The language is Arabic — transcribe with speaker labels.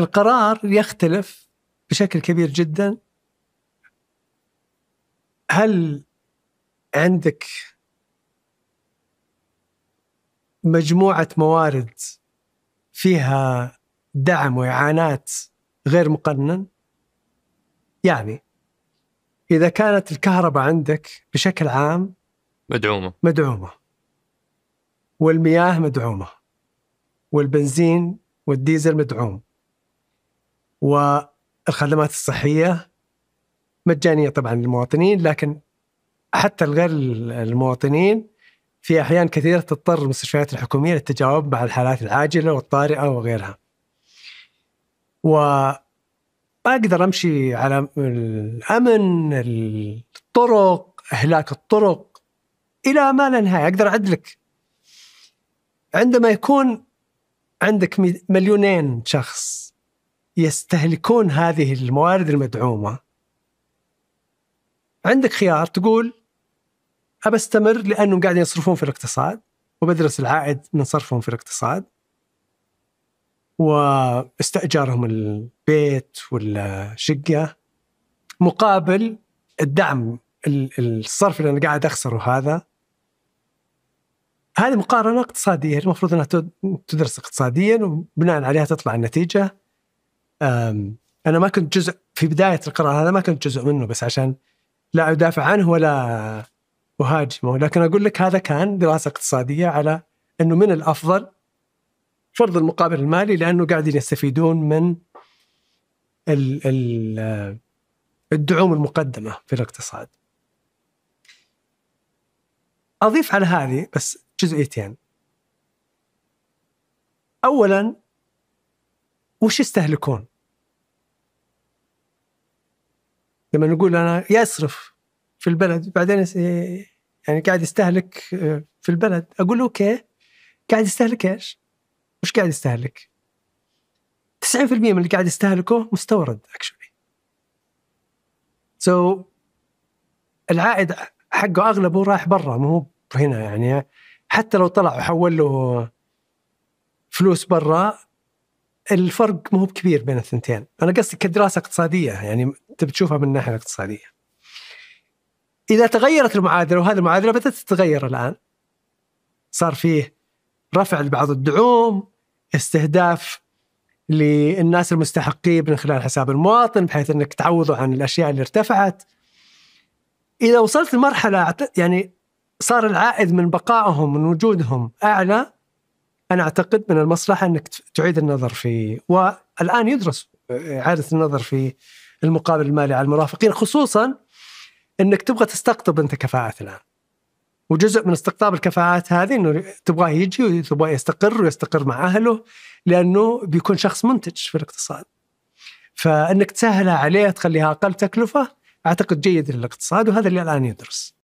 Speaker 1: القرار يختلف بشكل كبير جدا هل عندك مجموعة موارد فيها دعم وإعانات غير مقنن يعني إذا كانت الكهرباء عندك بشكل عام مدعومة مدعومة والمياه مدعومة والبنزين والديزل مدعوم والخدمات الصحيه مجانيه طبعا للمواطنين لكن حتى الغير المواطنين في احيان كثيره تضطر المستشفيات الحكوميه للتجاوب مع الحالات العاجله والطارئه وغيرها. و ما اقدر امشي على الامن، الطرق، اهلاك الطرق الى ما لا نهايه، اقدر اعد لك. عندما يكون عندك مليونين شخص يستهلكون هذه الموارد المدعومه عندك خيار تقول ابى استمر لانهم قاعدين يصرفون في الاقتصاد وبدرس العائد من صرفهم في الاقتصاد واستأجارهم البيت ولا شقه مقابل الدعم الصرف اللي انا قاعد اخسره هذا هذه مقارنه اقتصاديه المفروض انها تدرس اقتصاديا وبناء عليها تطلع النتيجه انا ما كنت جزء في بدايه القرار هذا ما كنت جزء منه بس عشان لا ادافع عنه ولا اهاجمه لكن اقول لك هذا كان دراسه اقتصاديه على انه من الافضل فرض المقابل المالي لانه قاعدين يستفيدون من ال ال الدعوم المقدمه في الاقتصاد. اضيف على هذه بس جزئيتين. اولا وش يستهلكون؟ لما نقول انا يصرف في البلد بعدين يعني قاعد يستهلك آه، في البلد اقول له اوكي قاعد يستهلك ايش؟ وش قاعد يستهلك؟ 90% من اللي قاعد يستهلكه مستورد اكشولي. سو so, العائد حقه اغلبه رايح برا مو هنا يعني حتى لو طلع وحول له فلوس برا الفرق مو بكبير بين الثنتين انا قصدي كدراسه اقتصاديه يعني انت بتشوفها من الناحيه الاقتصاديه اذا تغيرت المعادله وهذه المعادله بدات تتغير الان صار فيه رفع لبعض الدعوم استهداف للناس المستحقين من خلال حساب المواطن بحيث انك تعوضه عن الاشياء اللي ارتفعت اذا وصلت لمرحله يعني صار العائد من بقائهم من وجودهم اعلى انا اعتقد من المصلحه انك تعيد النظر في والان يدرس اعاده آه، النظر في المقابل المالي على المرافقين خصوصا انك تبغى تستقطب انت كفاءات الان. وجزء من استقطاب الكفاءات هذه انه تبغاه يجي وتبغاه يستقر ويستقر مع اهله لانه بيكون شخص منتج في الاقتصاد. فانك تسهلها عليه تخليها اقل تكلفه اعتقد جيد للاقتصاد وهذا اللي الان يدرس.